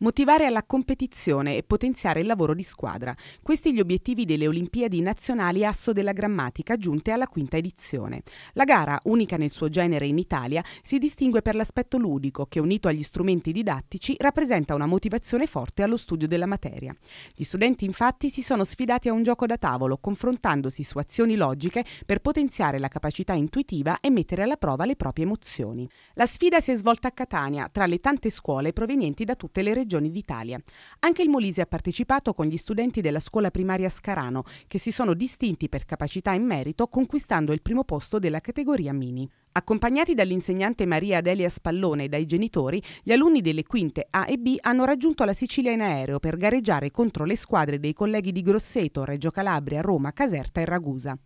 Motivare alla competizione e potenziare il lavoro di squadra. Questi gli obiettivi delle Olimpiadi nazionali Asso della Grammatica giunte alla quinta edizione. La gara, unica nel suo genere in Italia, si distingue per l'aspetto ludico che unito agli strumenti didattici rappresenta una motivazione forte allo studio della materia. Gli studenti infatti si sono sfidati a un gioco da tavolo confrontandosi su azioni logiche per potenziare la capacità intuitiva e mettere alla prova le proprie emozioni. La sfida si è svolta a Catania tra le tante scuole provenienti da tutte le regioni regioni d'Italia. Anche il Molise ha partecipato con gli studenti della scuola primaria Scarano, che si sono distinti per capacità in merito conquistando il primo posto della categoria mini. Accompagnati dall'insegnante Maria Adelia Spallone e dai genitori, gli alunni delle quinte A e B hanno raggiunto la Sicilia in aereo per gareggiare contro le squadre dei colleghi di Grosseto, Reggio Calabria, Roma, Caserta e Ragusa.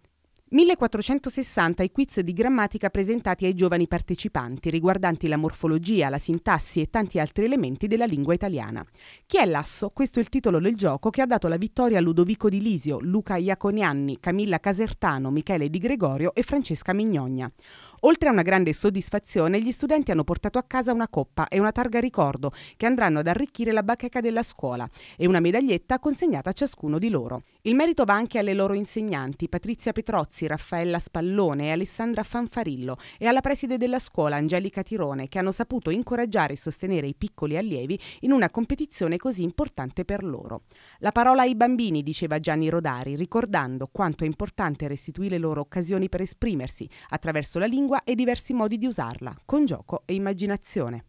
1460 i quiz di grammatica presentati ai giovani partecipanti riguardanti la morfologia, la sintassi e tanti altri elementi della lingua italiana. Chi è l'asso? Questo è il titolo del gioco che ha dato la vittoria a Ludovico Di Lisio, Luca Iaconianni, Camilla Casertano, Michele Di Gregorio e Francesca Mignogna. Oltre a una grande soddisfazione, gli studenti hanno portato a casa una coppa e una targa ricordo che andranno ad arricchire la bacheca della scuola e una medaglietta consegnata a ciascuno di loro. Il merito va anche alle loro insegnanti, Patrizia Petrozzi Rossi, Raffaella Spallone e Alessandra Fanfarillo e alla preside della scuola Angelica Tirone che hanno saputo incoraggiare e sostenere i piccoli allievi in una competizione così importante per loro. La parola ai bambini, diceva Gianni Rodari, ricordando quanto è importante restituire loro occasioni per esprimersi attraverso la lingua e diversi modi di usarla, con gioco e immaginazione.